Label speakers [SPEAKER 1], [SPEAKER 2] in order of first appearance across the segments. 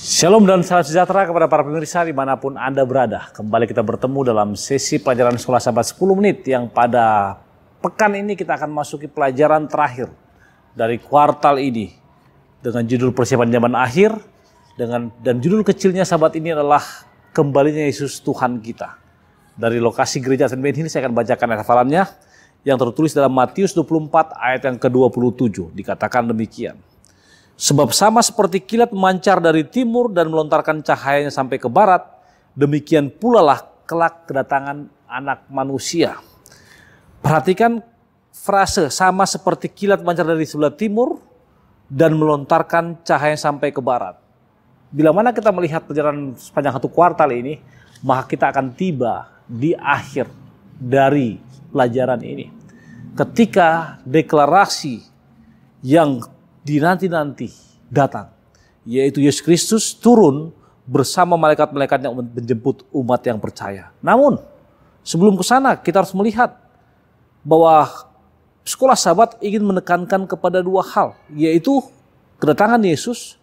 [SPEAKER 1] Shalom dan salam sejahtera kepada para pemirsa dimanapun Anda berada. Kembali kita bertemu dalam sesi pelajaran sekolah sahabat 10 menit yang pada pekan ini kita akan masuki pelajaran terakhir dari kuartal ini dengan judul persiapan zaman akhir dengan dan judul kecilnya sahabat ini adalah kembalinya Yesus Tuhan kita. Dari lokasi gereja St. ini saya akan bacakan hafalannya yang tertulis dalam Matius 24 ayat yang ke-27 dikatakan demikian. Sebab sama seperti kilat memancar dari timur dan melontarkan cahayanya sampai ke barat, demikian pula lah kelak kedatangan anak manusia. Perhatikan frase sama seperti kilat memancar dari sebelah timur dan melontarkan cahaya sampai ke barat. Bila mana kita melihat perjalanan sepanjang satu kuartal ini, maka kita akan tiba di akhir dari pelajaran ini. Ketika deklarasi yang dinanti-nanti datang, yaitu Yesus Kristus turun bersama malaikat-malaikat yang menjemput umat yang percaya. Namun, sebelum ke sana kita harus melihat bahwa sekolah sahabat ingin menekankan kepada dua hal, yaitu kedatangan Yesus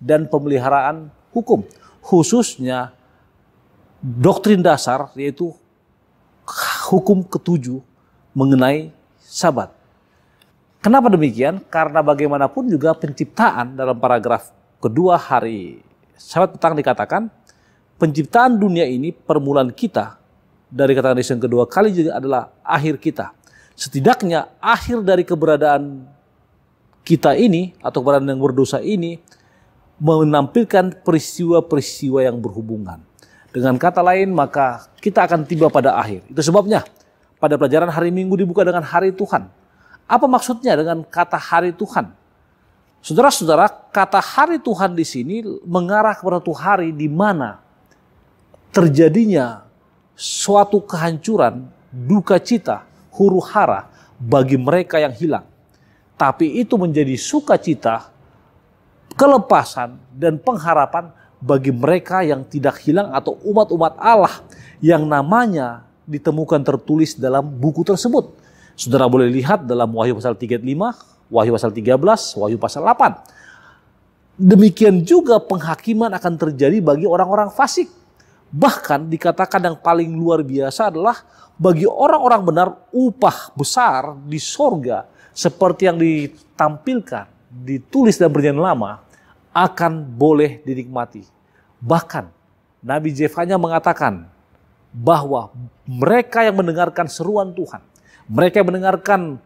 [SPEAKER 1] dan pemeliharaan hukum. Khususnya doktrin dasar yaitu hukum ketujuh mengenai sabat. Kenapa demikian? Karena bagaimanapun juga penciptaan dalam paragraf kedua hari Sabat petang dikatakan penciptaan dunia ini permulaan kita dari kata yang kedua kali juga adalah akhir kita. Setidaknya akhir dari keberadaan kita ini atau keberadaan yang berdosa ini menampilkan peristiwa-peristiwa yang berhubungan. Dengan kata lain maka kita akan tiba pada akhir. Itu sebabnya pada pelajaran hari Minggu dibuka dengan hari Tuhan apa maksudnya dengan kata hari Tuhan? Saudara-saudara, kata hari Tuhan di sini mengarah kepada tuh hari di mana terjadinya suatu kehancuran, duka cita, huru hara bagi mereka yang hilang. Tapi itu menjadi sukacita, kelepasan, dan pengharapan bagi mereka yang tidak hilang atau umat-umat Allah yang namanya ditemukan tertulis dalam buku tersebut. Saudara boleh lihat dalam Wahyu pasal 35, Wahyu pasal 13, Wahyu pasal 8. Demikian juga penghakiman akan terjadi bagi orang-orang fasik. Bahkan dikatakan yang paling luar biasa adalah bagi orang-orang benar upah besar di sorga seperti yang ditampilkan, ditulis dalam perjanjian lama akan boleh dinikmati. Bahkan Nabi Jefanya mengatakan bahwa mereka yang mendengarkan seruan Tuhan mereka mendengarkan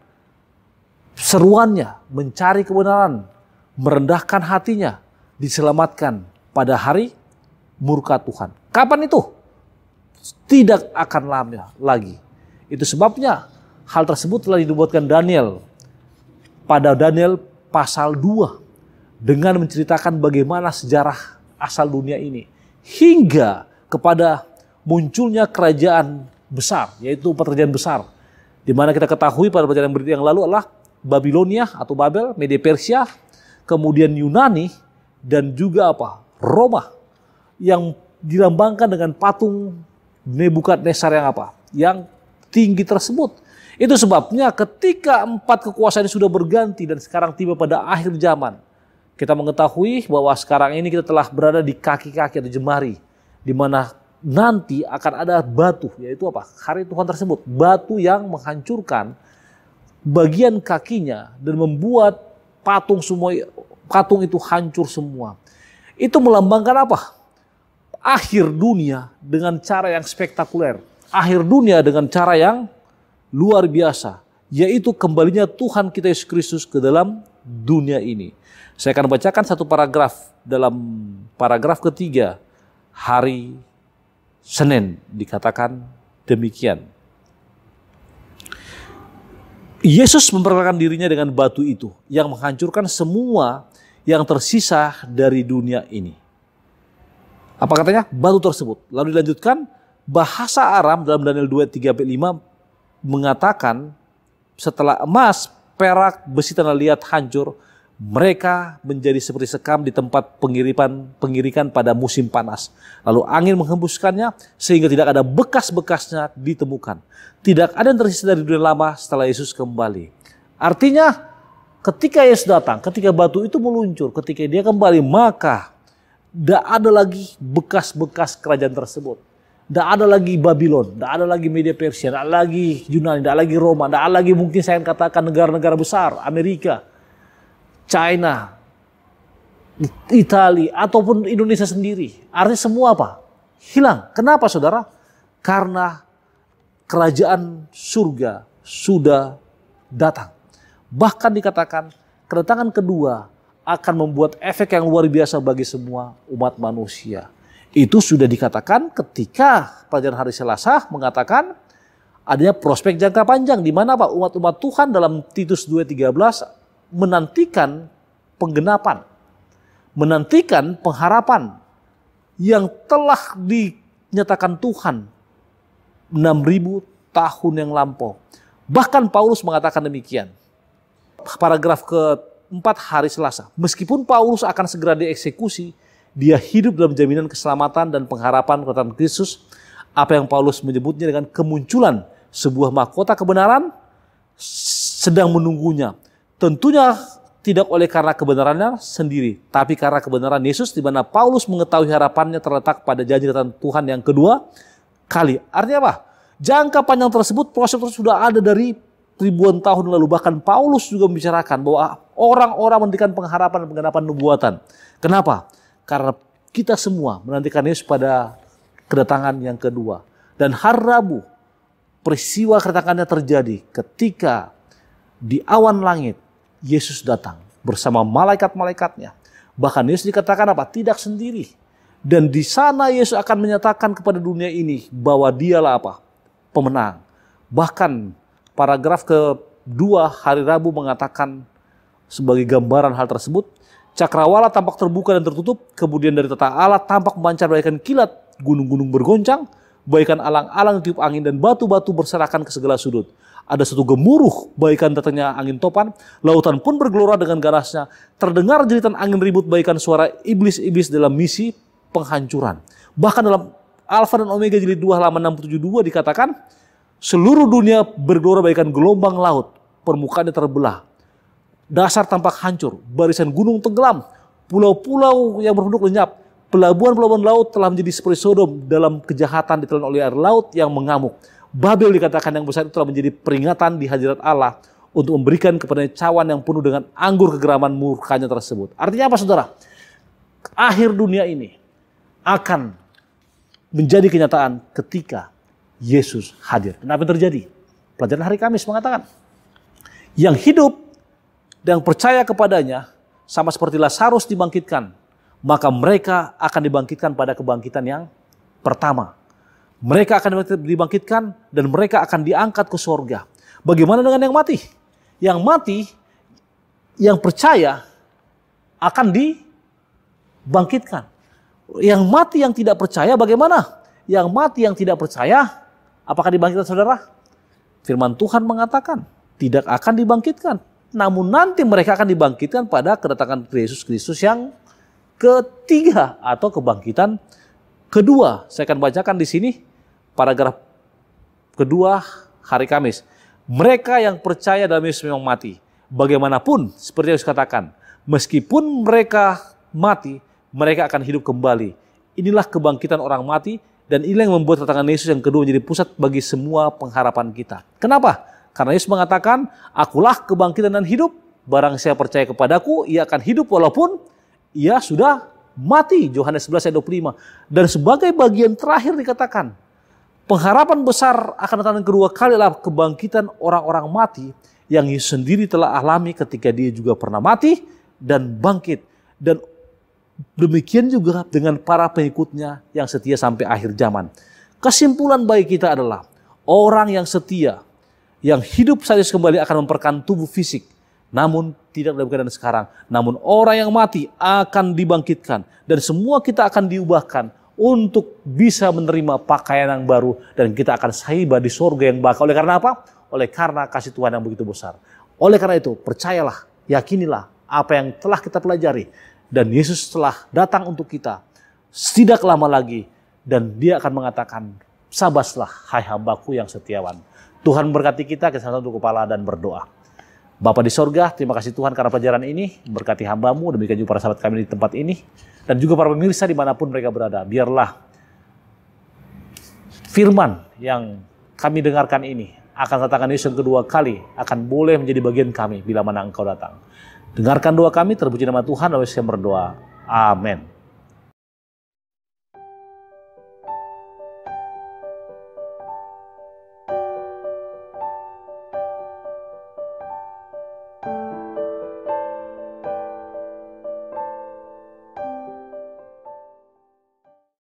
[SPEAKER 1] seruannya mencari kebenaran, merendahkan hatinya, diselamatkan pada hari murka Tuhan. Kapan itu? Tidak akan lama lagi. Itu sebabnya hal tersebut telah dibuatkan Daniel pada Daniel pasal 2 dengan menceritakan bagaimana sejarah asal dunia ini hingga kepada munculnya kerajaan besar yaitu perjanjian besar di mana kita ketahui pada pelajaran berita yang lalu adalah Babilonia atau Babel, Media Persia, kemudian Yunani, dan juga apa? Roma yang dilambangkan dengan patung Nebukadnezar yang apa? Yang tinggi tersebut. Itu sebabnya ketika empat kekuasaan sudah berganti dan sekarang tiba pada akhir zaman, kita mengetahui bahwa sekarang ini kita telah berada di kaki-kaki atau jemari, di mana nanti akan ada batu, yaitu apa? Hari Tuhan tersebut, batu yang menghancurkan bagian kakinya dan membuat patung semua patung itu hancur semua. Itu melambangkan apa? Akhir dunia dengan cara yang spektakuler. Akhir dunia dengan cara yang luar biasa, yaitu kembalinya Tuhan kita Yesus Kristus ke dalam dunia ini. Saya akan bacakan satu paragraf dalam paragraf ketiga hari Senin dikatakan demikian. Yesus memperkenalkan dirinya dengan batu itu yang menghancurkan semua yang tersisa dari dunia ini. Apa katanya? Batu tersebut. Lalu dilanjutkan, bahasa Aram dalam Daniel 2, 3, 5 mengatakan setelah emas, perak, besi tanah liat hancur, mereka menjadi seperti sekam di tempat pengiripan pengirikan pada musim panas. Lalu angin menghembuskannya sehingga tidak ada bekas-bekasnya ditemukan. Tidak ada yang tersisa dari dunia lama setelah Yesus kembali. Artinya ketika Yesus datang, ketika batu itu meluncur, ketika dia kembali maka tidak ada lagi bekas-bekas kerajaan tersebut. Tidak ada lagi Babylon, tidak ada lagi Media Persia, tidak lagi Yunani, tidak lagi Roma, tidak lagi mungkin saya katakan negara-negara besar, Amerika, China, Italia, ataupun Indonesia sendiri. Artinya semua apa? Hilang. Kenapa saudara? Karena kerajaan surga sudah datang. Bahkan dikatakan kedatangan kedua akan membuat efek yang luar biasa bagi semua umat manusia. Itu sudah dikatakan ketika pelajaran hari Selasa mengatakan adanya prospek jangka panjang di mana Pak umat-umat Tuhan dalam Titus 2:13 menantikan penggenapan, menantikan pengharapan yang telah dinyatakan Tuhan 6000 tahun yang lampau. Bahkan Paulus mengatakan demikian. Paragraf keempat hari Selasa. Meskipun Paulus akan segera dieksekusi, dia hidup dalam jaminan keselamatan dan pengharapan kedatangan Kristus. Apa yang Paulus menyebutnya dengan kemunculan sebuah mahkota kebenaran sedang menunggunya Tentunya tidak oleh karena kebenarannya sendiri, tapi karena kebenaran Yesus di mana Paulus mengetahui harapannya terletak pada janji Tuhan yang kedua kali. Artinya apa? Jangka panjang tersebut proses tersebut sudah ada dari ribuan tahun lalu. Bahkan Paulus juga membicarakan bahwa orang-orang menantikan pengharapan dan penggenapan nubuatan. Kenapa? Karena kita semua menantikan Yesus pada kedatangan yang kedua. Dan hari Rabu peristiwa kedatangannya terjadi ketika di awan langit Yesus datang bersama malaikat-malaikatnya. Bahkan Yesus dikatakan apa? Tidak sendiri. Dan di sana Yesus akan menyatakan kepada dunia ini bahwa dialah apa? Pemenang. Bahkan paragraf kedua hari Rabu mengatakan sebagai gambaran hal tersebut, cakrawala tampak terbuka dan tertutup, kemudian dari tata alat tampak memancar bagaikan kilat, gunung-gunung bergoncang, bagaikan alang-alang tiup angin dan batu-batu berserakan ke segala sudut. Ada satu gemuruh baikan datangnya angin topan. Lautan pun bergelora dengan garasnya. Terdengar jeritan angin ribut baikan suara iblis-iblis dalam misi penghancuran. Bahkan dalam Alfa dan Omega jilid 2 halaman 672 dikatakan seluruh dunia bergelora baikan gelombang laut, permukaannya terbelah. Dasar tampak hancur, barisan gunung tenggelam, pulau-pulau yang berpenduduk lenyap, pelabuhan-pelabuhan laut telah menjadi seperti Sodom dalam kejahatan ditelan oleh air laut yang mengamuk. Babel dikatakan yang besar itu telah menjadi peringatan di hadirat Allah untuk memberikan kepada cawan yang penuh dengan anggur kegeraman murkanya tersebut. Artinya apa saudara? Akhir dunia ini akan menjadi kenyataan ketika Yesus hadir. Kenapa terjadi? Pelajaran hari Kamis mengatakan, yang hidup dan percaya kepadanya sama seperti Lazarus dibangkitkan, maka mereka akan dibangkitkan pada kebangkitan yang pertama. Mereka akan dibangkitkan dan mereka akan diangkat ke surga. Bagaimana dengan yang mati? Yang mati, yang percaya akan dibangkitkan. Yang mati yang tidak percaya bagaimana? Yang mati yang tidak percaya apakah dibangkitkan saudara? Firman Tuhan mengatakan tidak akan dibangkitkan. Namun nanti mereka akan dibangkitkan pada kedatangan Yesus Kristus yang ketiga atau kebangkitan Kedua, saya akan bacakan di sini paragraf kedua hari Kamis. Mereka yang percaya dalam Yesus memang mati. Bagaimanapun, seperti yang saya katakan, meskipun mereka mati, mereka akan hidup kembali. Inilah kebangkitan orang mati dan inilah yang membuat kedatangan Yesus yang kedua menjadi pusat bagi semua pengharapan kita. Kenapa? Karena Yesus mengatakan, akulah kebangkitan dan hidup. Barang saya percaya kepadaku, ia akan hidup walaupun ia sudah mati. Yohanes 11 ayat 25. Dan sebagai bagian terakhir dikatakan, pengharapan besar akan datang kedua kali adalah kebangkitan orang-orang mati yang Yesus sendiri telah alami ketika dia juga pernah mati dan bangkit. Dan demikian juga dengan para pengikutnya yang setia sampai akhir zaman. Kesimpulan baik kita adalah orang yang setia, yang hidup saja kembali akan memperkan tubuh fisik namun tidak dalam keadaan sekarang. Namun orang yang mati akan dibangkitkan dan semua kita akan diubahkan untuk bisa menerima pakaian yang baru dan kita akan Sahibah di surga yang bakal. Oleh karena apa? Oleh karena kasih Tuhan yang begitu besar. Oleh karena itu, percayalah, yakinilah apa yang telah kita pelajari dan Yesus telah datang untuk kita. Tidak lama lagi dan dia akan mengatakan, "Sabaslah hai hambaku yang setiawan." Tuhan berkati kita, kesalahan untuk kepala dan berdoa. Bapa di sorga, terima kasih Tuhan karena pelajaran ini. Berkati hambamu, demikian juga para sahabat kami di tempat ini. Dan juga para pemirsa dimanapun mereka berada. Biarlah firman yang kami dengarkan ini akan katakan Yesus yang kedua kali akan boleh menjadi bagian kami bila mana engkau datang. Dengarkan doa kami, terpuji nama Tuhan, oleh saya berdoa. Amin.